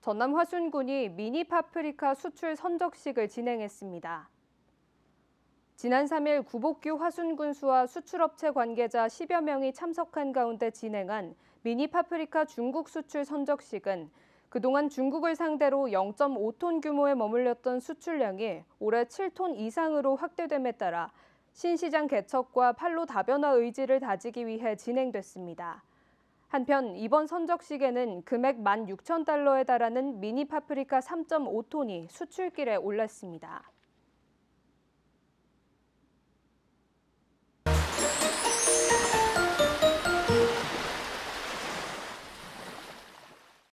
전남 화순군이 미니 파프리카 수출 선적식을 진행했습니다. 지난 3일 구복규 화순군수와 수출업체 관계자 10여 명이 참석한 가운데 진행한 미니 파프리카 중국 수출 선적식은 그동안 중국을 상대로 0.5톤 규모에 머물렸던 수출량이 올해 7톤 이상으로 확대됨에 따라 신시장 개척과 판로 다변화 의지를 다지기 위해 진행됐습니다. 한편 이번 선적식에는 금액 16,000달러에 달하는 미니 파프리카 3.5톤이 수출길에 올랐습니다.